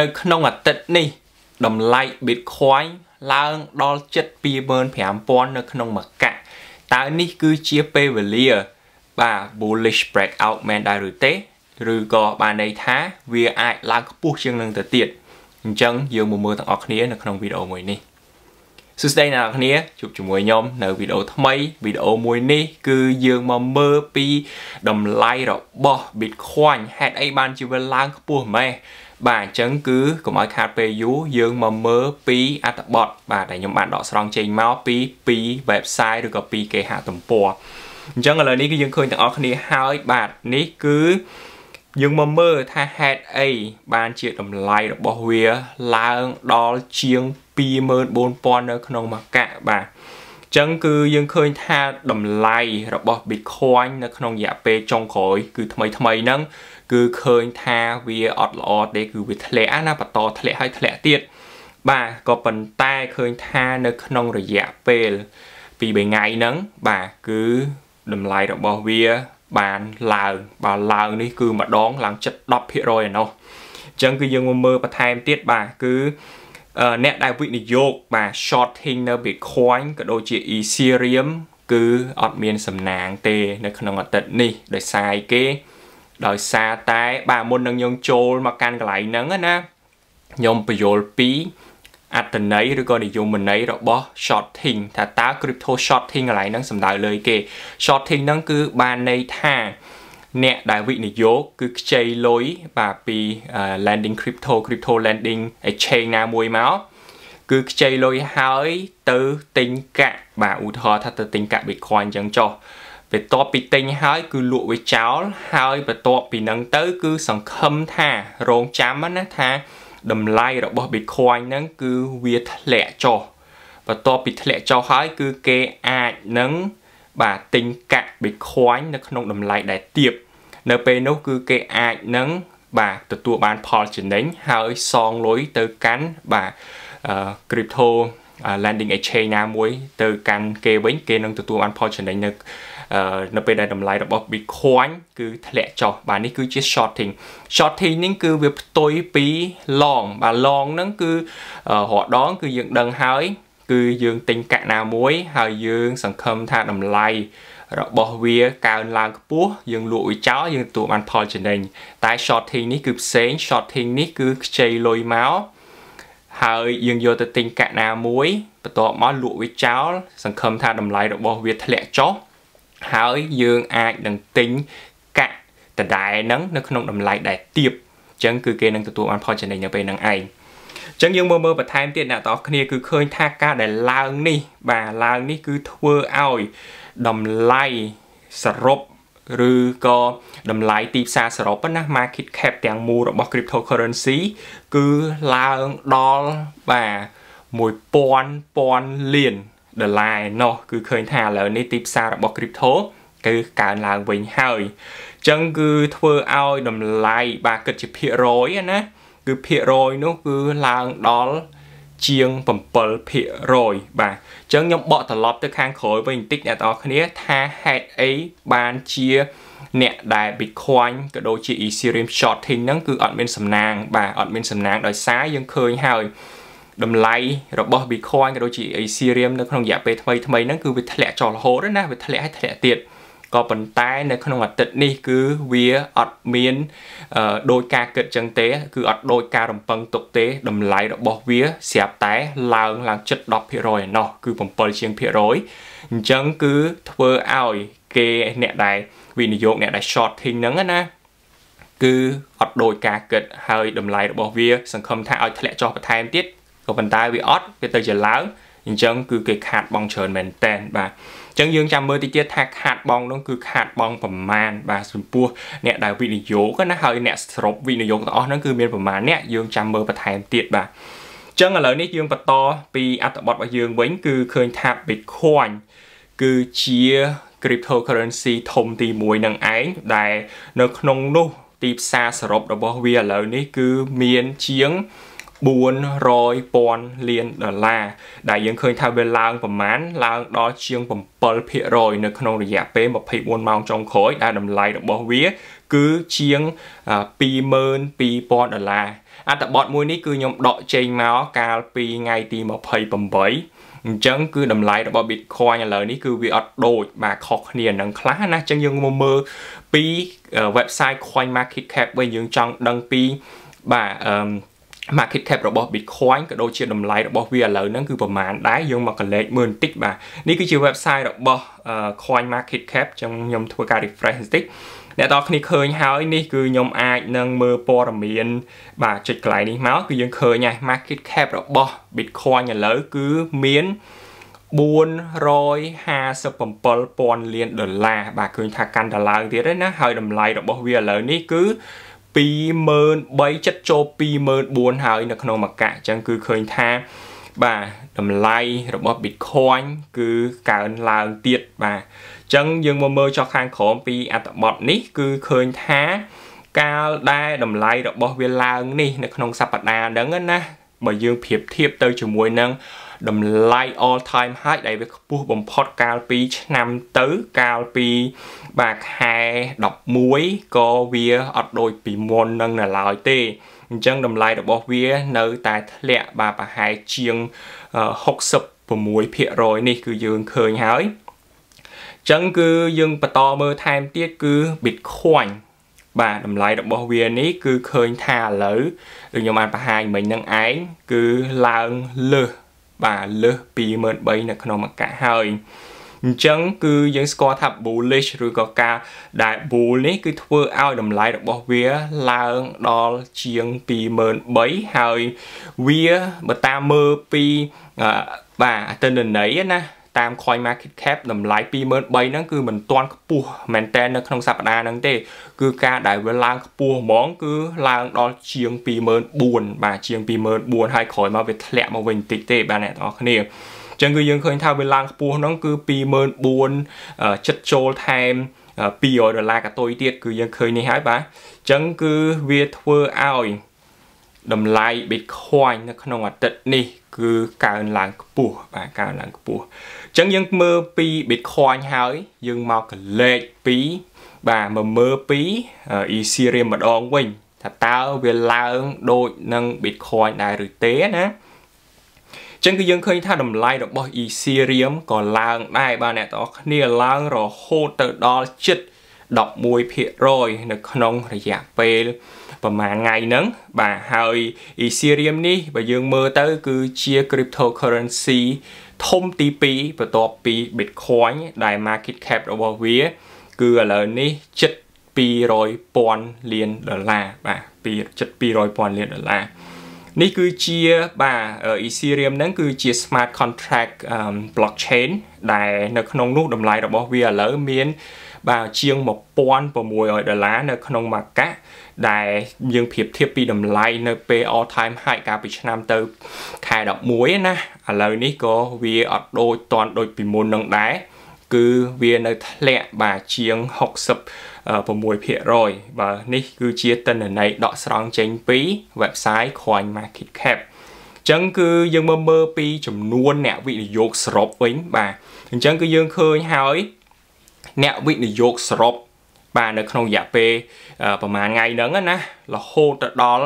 នៅក្នុងអាទិត្យនេះតម្លៃ Bitcoin ឡើងដល់ជិត25000នៅ ក្នុងមួយកតើនេះគឺជាពេលវេលាបាទ bullish breakout មែនដែរឬទេ ឬក៏បានន័យថាវាអាចឡើងខ្ពស់ជាងនឹងទៅទៀតអញ្ចឹងយើងមកមើលទាំងអស់គ្នានៅក្នុងវីដេអូមួយនេះសួស្តីអ្នកនរគ្នាជួបជាមួយខ្ញុំនៅវីដេអូថ្មីវីដេអូមួយនេះ គឺយើងមកមើលពីតម្លៃរបស់ Bitcoin ហេតុអីបានជាវាឡើងខ្ពស់ម៉េះបាទអញ្ចឹងគឺកុំឲ្យខាតពេលយូរយើងមកមើលពីអត្ថបទបាទដែលខ្ញុំបានដកស្រង់ចេញមកពីពី website ឬក៏ពីគេហទំព័រអញ្ចឹងឥឡូវនេះគឺយើងឃើញទាំងអស់គ្នាហើយបាទនេះគឺយើងមកមើលថាហេតុអីបានជាតម្លៃរបស់វាឡើងដល់ជាង24000នៅ ក្នុងមួយកក់បាទចឹងគឺយើងឃើញថាតម្លៃរបស់ Bitcoin នៅក្នុងរយៈពេលចុងក្រោយគឺថ្មីថ្មីហ្នឹងគឺឃើញ ថាវាអត់ល្អទេគឺវាធ្លាក់ណាបន្តធ្លាក់ហើយធ្លាក់ទៀតបាទក៏ប៉ុន្តែឃើញថានៅក្នុងរយៈពេល2-3ថ្ងៃហ្នឹងបាទគឺតម្លៃរបស់វាបានឡើងបើឡើងនេះគឺម្ដងឡើងចិត្ត10%ឯណោះអញ្ចឹងគឺយើងមកមើលបន្ថែមទៀតបាទគឺអ្នកដែលវិនិយោគបាទ shorting នៅ Bitcoin ក៏ដូចជា Ethereum គឺអត់មានសំណាងទេ នៅក្នុងអាទិត្យនេះ ដោយសារគេ ដោយសារតែ បាទមុននឹងយើងចូលមកកាន់កន្លែងហ្នឹងណាខ្ញុំបញ្យល់ពីរអត្តន័យឬក៏និយមន័យរបស់ shorting ថាតើ crypto shorting កន្លែងហ្នឹងសំដៅលើគេ shorting ហ្នឹងគឺបានន័យថា អ្នកដែលវិនិយោគគឺខ្ចីលុយបាទពី lending crypto crypto lending exchange ណាមួយមកគឺខ្ចីលុយហើយទៅទិញកាក់បាទឧទាហរណ៍ថាទៅទិញកាក់ Bitcoin អញ្ចឹងចុះបន្ទាប់ពីទិញហើយគឺលក់វាចោលហើយបន្ទាប់ពីនឹងទៅ គឺសង្ឃឹមថារងចាំណាថាតម្លៃរបស់ Bitcoin ហ្នឹងគឺវាធ្លាក់ចុះបន្ទាប់ពីធ្លាក់ចុះហើយ គឺគេអាចនឹងបាទទិញកាក់ Bitcoin នៅក្នុងតម្លៃដែលទាបនៅ ពេលនោះគឺគេអាចនឹងបាទទទួលបានផលចំណេញហើយសងលុយទៅកាន់បាទ crypto landing exchange ណាមួយទៅកាន់គេវិញគេនឹងទទួលបានផល challenge នៅនៅពេលដែលតម្លៃរបស់ Bitcoin គឺធ្លាក់ចុះបាទនេះគឺជា shorting shorting នេះគឺវាផ្ទុយពី long បាទ long ហ្នឹងគឺរដងគឺយើងដឹងហើយ គឺយើងទិញកាក់ណាមួយ ហើយយើង សង្ឃឹមថាតម្លៃរបស់វាកើនឡើងខ្ពស់យើងលក់វាចោលយើងទទួលបានផលចំណេញ តែ shorting នេះគឺផ្សេង shorting នេះគឺខ្ចីលុយមកហើយយើងយកទៅទិញកាក់ណាមួយបន្ទាប់មកលក់វាចោលសង្ឃឹមថាតម្លៃរបស់វាធ្លាក់ចុះហើយយើងអាចនឹងទិញកាក់ដដែលហ្នឹងនៅក្នុងតម្លៃដែលទាបអញ្ចឹងគឺគេនឹងទទួលបានផលចំណេញនៅពេលហ្នឹងឯងចឹងយើងមើលមើលបន្ថែមទៀតអ្នកទាំងអស់គ្នាគឺឃើញថាការដែលឡើងនេះបាទឡើងនេះគឺធ្វើឲ្យតម្លៃសរុបឬក៏តម្លៃទីផ្សារសរុបណា market cap ទាំងមូលរបស់ cryptocurrency គឺឡើងដល់បាទ1000ពាន់លានដុល្លារឯណោះ គឺឃើញថាឥឡូវនេះទីផ្សាររបស់ crypto គឺកើនឡើងវិញហើយអញ្ចឹងគឺធ្វើឲ្យតម្លៃបាទគិតជាភាគរយណាគឺភាគរយនោះគឺឡើងដល់1000ជាង7%បាទអញ្ចឹងខ្ញុំបកត្រឡប់ទៅខាងក្រោយវិញបន្តិចអ្នកទាំងអស់គ្នាថាហេតុអីបានជាអ្នកដែល Bitcoin ក៏ដូចជា Ethereum shorting ហ្នឹងគឺអត់មានសំណាង បាទអត់មានសំណាងដោយសារយើងឃើញហើយតម្លៃរបស់ Bitcoin ក៏ដូចជា Ethereum នៅក្នុងរយៈពេលថ្មីថ្មីហ្នឹងគឺវាធ្លាក់ចុះរហូតណាវាធ្លាក់ហើយធ្លាក់ទៀតអញក៏ប៉ុន្តែ នៅក្នុងអាទិត្យនេះគឺវាអត់មានដោយការគិតចឹងទេ គឺអត់ដោយការរំពឹងទុកទេតម្លៃរបស់ វាស្រាប់តែ ឡើងឡើង ជិត10%ឯណោះ គឺ7%ជាងភាគរយអញ្ចឹងគឺធ្វើឲ្យគេអ្នកដែលវិនិយោគអ្នកដែល shorting ហ្នឹងណាគឺអត់ដោយការគិតហើយតម្លៃរបស់វាសង្ឃឹមថាឲ្យធ្លាក់ចុះបន្ថែមទៀតក៏ប៉ុន្តែវាអត់វាទៅជាឡើងអញ្ចឹងគឺគេខាតបង់ច្រើនមែនតែនបាទអញ្ចឹងយើងចាំមើលតិចទៀតថាខាតបង់នោះគឺខាតបង់ប្រមាណបាទចំពោះអ្នកដែលវិនិយោគណាហើយអ្នកសរុបវិនិយោគទាំងអស់ហ្នឹងគឺមានប្រមាណអ្នកយើងចាំមើលបន្ថែមទៀតបាទអញ្ចឹងឥឡូវនេះយើងបន្តពីអត្ថបទរបស់យើងវិញគឺឃើញថា Bitcoin គឺជា cryptocurrency ធំទី1នឹងឯងដែលនៅក្នុងនោះទីផ្សារសរុបរបស់វាឥឡូវនេះគឺមានជាង1 400ពាន់លានដុល្លារដែលយើងឃើញថាវាឡើងប្រមាណឡើងដល់ជាង7%នៅក្នុងរយៈពេល24ម៉ោងចុងក្រោយដែលតម្លៃរបស់វាគឺជាង22,000ដុល្លារអត្ថបទមួយនេះគឺខ្ញុំដកចេញមកកាលពីថ្ងៃទី28អញ្ចឹងគឺតម្លៃរបស់ Bitcoin ឥឡូវនេះគឺវាអត់ដូចបាទខុសគ្នានឹងខ្លះណាអញ្ចឹងយើងមកមើលពី website Coin Market Cap វិញយើងចង់ដឹងពីបាទអឺ market cap របស់ Bitcoin ក៏ដូចជាតម្លៃរបស់វាឥឡូវហ្នឹងគឺប្រហែលដែរយើងមកកលេចមើលបន្តិចបាទនេះគឺជា website របស់ Coin Market Cap ចឹងខ្ញុំធ្វើការ refresh បន្តិចអ្នកតគ្នាឃើញហើយនេះគឺខ្ញុំអាចនឹងមើលព័ត៌មាន បាទចុចកន្លែងនេះមកគឺយើងឃើញហើយ market cap របស់ Bitcoin ឥឡូវគឺមាន457,000លានដុល្លារបាទឃើញថាកាន់តែឡើងទៀតហើយណាហើយតម្លៃរបស់វាឥឡូវនេះគឺ23000ចិត្តចូល24000ហើយនៅក្នុងមកកអញ្ចឹងគឺឃើញថា បាទតម្លៃរបស់ Bitcoin គឺកើនឡើងទៀតបាទអញ្ចឹង យើងមកមើលចុះខាងក្រោមពីអត្ថបទនេះ គឺឃើញថាកាលដែលតម្លៃរបស់វាឡើងនេះនៅក្នុងសប្តាហ៍ហ្នឹងណាបើយើងប្រៀបធៀបទៅជាមួយនឹងតម្លៃ all time high ដែលវាខ្ពស់បំផុតកាលពីឆ្នាំទៅកាលពីបាទខែ11ក៏វាអត់ដូចពីមុននឹងនៅឡើយទេអញ្ចឹងតម្លៃរបស់វានៅតែធ្លាក់បាទប្រហែលជាង66%នេះ គឺយើងឃើញហើយចឹងគឺយើងបន្តមើលថែមទៀតគឺ Bitcoin បាទតម្លៃរបស់វានេះ គឺឃើញថាឥឡូវដូចខ្ញុំបានបង្ហាញមិញនឹងឯងគឺឡើងលើសបាទលើសពី13000នៅក្នុងមួយកាក់ហើយអញ្ចឹង គឺយើងស្គាល់ថា bullish ឬក៏ការ ដែល bull នេះគឺធ្វើឲ្យតម្លៃរបស់វាឡើងដល់ជាង23000ហើយ វាបើតាមមើលពីបាទអតិនន័យណាតាម Coin Market Cap តម្លៃ23000ហ្នឹងគឺមិនទាន់ខ្ពស់មែនតែននៅក្នុងសប្តាហ៍ហ្នឹងទេគឺការដែលវាឡើងខ្ពស់ហ្មង គឺឡើង ដល់ជាង24000បាទជាង24000ហើយក្រោយមកវាធ្លាក់មកវិញបន្តិចទេបាទអ្នកទាំងអស់គ្នាចឹងគឺយើងឃើញថាវាឡើងខ្ពស់ហ្នឹងគឺ24000ចិត្តចូលថែម200ដុល្លារកតុយទៀតគឺយើងឃើញនេះហើយបាទអញ្ចឹងគឺវាធ្វើឲ្យតម្លៃ Bitcoin នៅក្នុងអាទិត្យនេះគឺកើនឡើងខ្ពស់បាទកើនឡើងខ្ពស់អញ្ចឹងយើងមើលពី Bitcoin ហើយ យើងមកកលេចពីបាទមកមើលពី Ethereum ម្ដងវិញ ថាតើវាឡើងដូចនឹង Bitcoin ដែរឬទេណាចឹងគឺយើងឃើញថាតម្លៃរបស់ Ethereum ក៏ឡើងដែរបាទអ្នកទាំងអស់គ្នា ឡើងរហូតទៅដល់ជិត1.5 11%នៅក្នុងរយៈពេលប្រហែលថ្ងៃហ្នឹងបាទហើយ Ethereum នេះ បើយើងមើលទៅគឺជា cryptocurrency ធំទី2បន្ទាប់ពី Bitcoin ដែល market cap របស់វា គឺឥឡូវនេះជិត200,000លានដុល្លារបាទពីជិត200,000លានដុល្លារនេះគឺជាបាទ Ethereum ហ្នឹងគឺជា smart contract blockchain ដែលនៅក្នុងនោះតម្លៃរបស់វាឥឡូវមានបាទជាង1600ដុល្លារនៅក្នុងមួយកាក់ដែលយើងប្រៀបធៀបពីតម្លៃនៅពេល all time high កាលពីឆ្នាំទៅ ខែ11ណាឥឡូវនេះក៏វាអត់ដូចតន់ដូចពីមុននឹងដែរគឺវានៅធ្លាក់បាទជាង66%បាទនេះ គឺជាទិន្នន័យដកស្រង់ចេញពី website Coin Market Cap ចឹងគឺយើងមើលមើលពីចំនួនអ្នកវិនិយោគសរុបវិញបាទអញ្ចឹង គឺយើងឃើញហើយអ្នកវិនិយោគសរុបបាទនៅក្នុងរយៈពេលប្រហែលថ្ងៃហ្នឹងណារហូតទៅដល់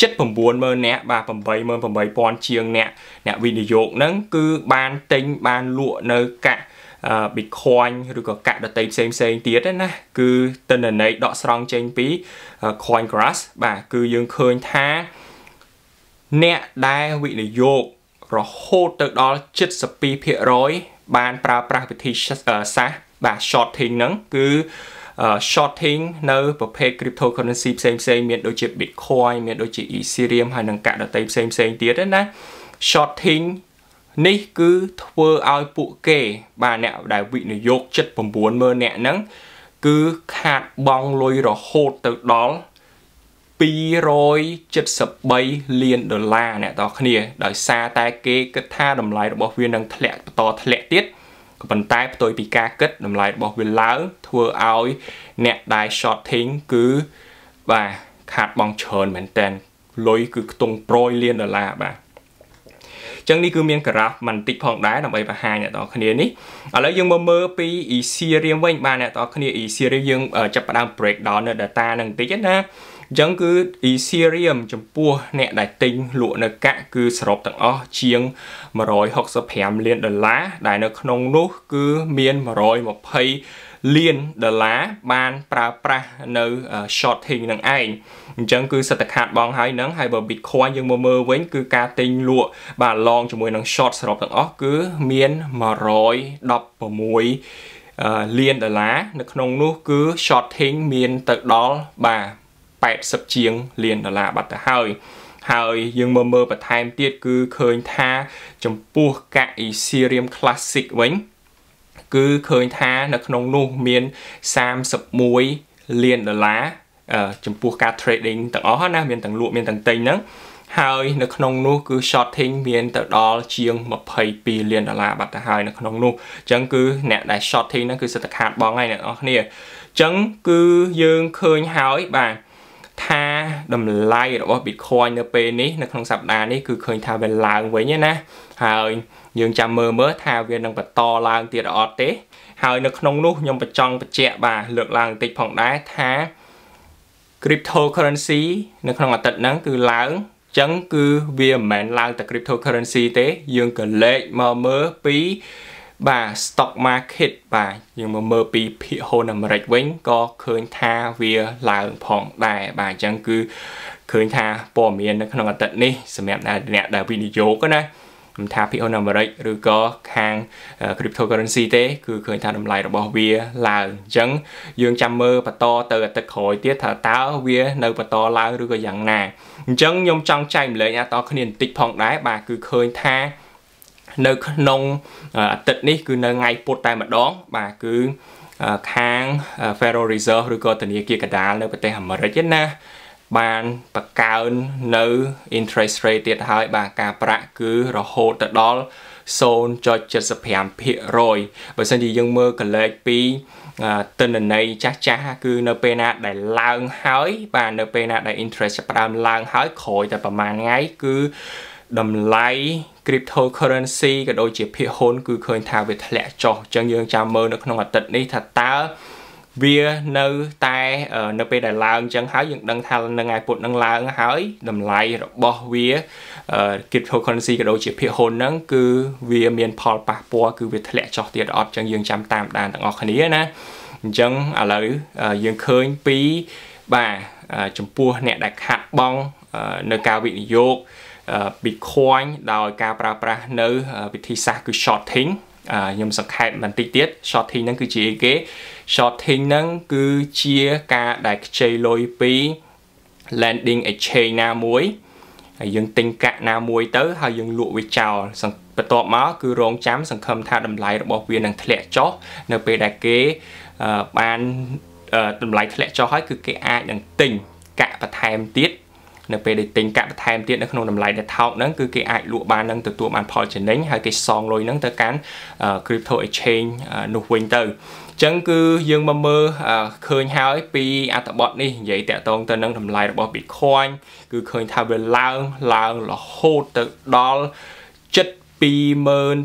790,000នាក់បាទ88,000ជាងអ្នកអ្នកវិនិយោគហ្នឹងគឺ បានទិញបានលក់នៅ កាក់ Bitcoin ឬក៏កាក់ដតីផ្សេងផ្សេងទៀតណាគឺតិន្នន័យដកស្រង់ចេញពី CoinGrass បាទគឺយើងឃើញថាអ្នកដែលវិនិយោគរហូតទៅដល់72%បានប្រើប្រាស់វិធីសាស្ត្របាទ shorting ហ្នឹងគឺ shorting នៅ ប្រភេទ cryptocurrency ផ្សេងផ្សេងមានដូចជា Bitcoin មានដូចជា Ethereum ហើយនិងកាក់ដតីផ្សេងផ្សេងទៀតណា shorting នេះគឺធ្វើឲ្យពួកគេ បាទអ្នកដែលវិនិយោគ79000អ្នកហ្នឹងគឺខាតបង់លុយរហូតទៅដល់273លានដុល្លារអ្នកតគ្នាដោយសារតែគេគិតថាតម្លៃរបស់ វានឹងធ្លាក់បន្តធ្លាក់ទៀតក៏ប៉ុន្តែផ្ទុយពីការគិតតម្លៃរបស់វាឡើងធ្វើឲ្យអ្នកដែល shorting គឺបាទខាតបង់ច្រើនមែនតើលុយគឺខ្ទង់ប្រយលានដុល្លារបាទចឹងនេះគឺមាន graph មិនតិចផងដែរដើម្បីបង្ហាញអ្នកនរគ្នានេះឥឡូវយើងមកមើលពី e series វិញបាទអ្នកនរគ្នា e series យើងចាប់ផ្ដើម break down នៅ data នឹងបន្តិចណាអញ្ចឹងគឺ Ethereum ចំពោះអ្នកដែលទិញលក់នៅកាក់គឺសរុបទាំងអស់ជាង165លានដុល្លារដែល នៅ ក្នុងនោះ គឺមាន120លានដុល្លារបានប្រើប្រាស់នៅ shorting នឹងឯងអញ្ចឹងគឺសិតខាតបងហើយនឹងហើយបើ Bitcoin យើងមកមើលវិញគឺការទិញលក់បាទឡងជាមួយនឹង short សរុបទាំងអស់គឺមាន116លានដុល្លារនៅក្នុងនោះ គឺ shorting មានទៅដល់បាទ80ជាងលានដុល្លារបាត់ទៅហើយ ហើយយើងមើលមើលបន្ថែមទៀតគឺឃើញថាចំពោះកាក់ Ethereum Classic វិញគឺឃើញថានៅ ក្នុងនោះមាន31លានដុល្លារចំពោះការ trading ទាំងអស់ណា មានទាំងលក់មានទាំងទិញហ្នឹងហើយ នៅក្នុងនោះ គឺ shorting មានទៅដល់ជាង22លានដុល្លារបាត់ទៅហើយនៅក្នុងនោះអញ្ចឹងគឺអ្នកដែល shorting ហ្នឹងគឺសិតតែខាតបងហើយអ្នកនរអញ្ចឹងគឺយើងឃើញហើយបាទថាតម្លៃរបស់ Bitcoin នៅពេលនេះនៅក្នុងសប្តាហ៍នេះគឺឃើញថាវាឡើងវិញណាហើយយើងចាំមើលមើលថាវានឹងបន្តឡើងទៀតអត់ទេហើយនៅក្នុងនោះខ្ញុំបញ្ចង់បញ្ជាក់បាទលើកឡើងបន្តិចផងដែរថា cryptocurrency នៅក្នុងអាទិត្យហ្នឹងគឺឡើងចឹងគឺវាមិនមែនឡើងតែ cryptocurrency ទេ យើងក៏លេខមកមើលពីបាទ stock market បាទយើងមកមើលពីភាគហ៊ុនអាមេរិកវិញក៏ឃើញថាវាឡើងផងដែរបាទអញ្ចឹងគឺឃើញថាព័ត៌មាននៅក្នុងអាទិត្យនេះសម្រាប់អ្នក ដែលវិនិយោគណាមិនថាភាគហ៊ុនអាមេរិកឬក៏ខាង cryptocurrency ទេ គឺឃើញថាតម្លៃរបស់វាឡើងអញ្ចឹង យើងចាំមើលបន្តទៅអាទិត្យក្រោយទៀតថាតើ វានៅបន្តឡើងឬក៏យ៉ាងណាអញ្ចឹងខ្ញុំចង់ចែកម្លែកអាតគ្នាបន្តិចផងដែរបាទគឺឃើញថានៅក្នុងអាទិត្យនេះ គឺនៅថ្ងៃពុធតែម្ដងបាទគឺខាង Federal Reserve ឬក៏ធនាគារកណ្ដាល នៅប្រទេសអាមេរិកណាបានបកើននៅ interest rate ទៀតហើយ បាទការប្រាក់គឺរហូតទៅដល់0.75%បើសិនជាយើងមើលកលេចពីតិន្នន័យចាស់ចាស់គឺនៅពេលណាដែលឡើងហើយ បាទនៅពេលណាដែល interest ចាប់ដើមឡើងហើយក្រោយតែប្រហែលថ្ងៃគឺតម្លៃ cryptocurrency ក៏ដូចជាភាគហ៊ុនគឺឃើញថាវាធ្លាក់ចុះអញ្ចឹងយើងចាំមើលនៅក្នុងអាទិត្យនេះថាតើវានៅតែនៅពេលដែលឡើងអញ្ចឹងហើយយើងដឹងថានឹងថ្ងៃពុធនឹងឡើងហើយតម្លៃរបស់វា cryptocurrency ក៏ដូចជាភាគហ៊ុនហ្នឹងគឺវាមានផលប៉ះពាល់គឺវាធ្លាក់ចុះទៀតអត់អញ្ចឹងយើងចាំតាមដានទាំងអស់គ្នាណាអញ្ចឹងឥឡូវយើងឃើញពីបាទចំពោះអ្នកដែលខាត់បងនៅការវិនិយោគ Bitcoin ដោយការប្រើប្រាស់នៅ វិធីសាស្ត្រគឺ shorting ខ្ញុំសង្ខេបបន្តិចទៀត shorting ហ្នឹងគឺជាអីគេ shorting ហ្នឹងគឺជាការដែលខ្ចីលុយពី landing exchange ណាមួយហើយយើងទិញកាក់ណាមួយទៅហើយយើងលក់វាចោលបន្ទាប់មកគឺរងចាំសង្ឃឹមថាតម្លៃរបស់វានឹងធ្លាក់ចុះនៅពេលដែលគេបានតម្លៃធ្លាក់ចុះហើយគឺគេអាច នឹងទិញកាក់បន្ថែមទៀតនៅពេលដែលទិញកាក់បន្ថែមទៀតនៅក្នុងតម្លៃដែលថោកហ្នឹងគឺគេអាចលក់បាននឹងទទួលបានផលចំណេញហើយគេសងលុយហ្នឹងទៅកាន់ crypto exchange នោះវិញទៅចឹងគឺយើងមកមើលឃើញហើយ ពីអត្ថបទនេះនិយាយតាក់ទងទៅនឹងតម្លៃរបស់ Bitcoin គឺឃើញថាវាឡើងឡើងរហូតទៅដល់725,000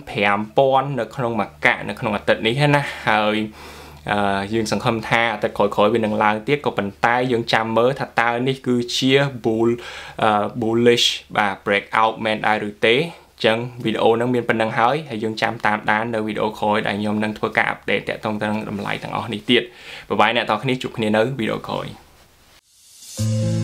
នៅ ក្នុងមួយកាក់នៅក្នុងអាទិត្យនេះណាហើយយើងសង្ឃឹមថាតែក្រោយក្រោយវានឹងឡើងទៀតក៏ប៉ុន្តែយើងចាំមើលថាតើនេះគឺជា bull bullish បាទ break out មែនដែរឬទេចឹងវីដេអូហ្នឹងមានប៉ុណ្ណឹងហើយហើយយើងចាំតាមដាននៅវីដេអូក្រោយដែលខ្ញុំនឹងធ្វើការអាប់ដេតតាក់ទងទៅនឹងតម្លៃទាំងអស់នេះទៀតបាយបាយអ្នកទាំងគ្នាជួបគ្នានៅវីដេអូក្រោយ thank you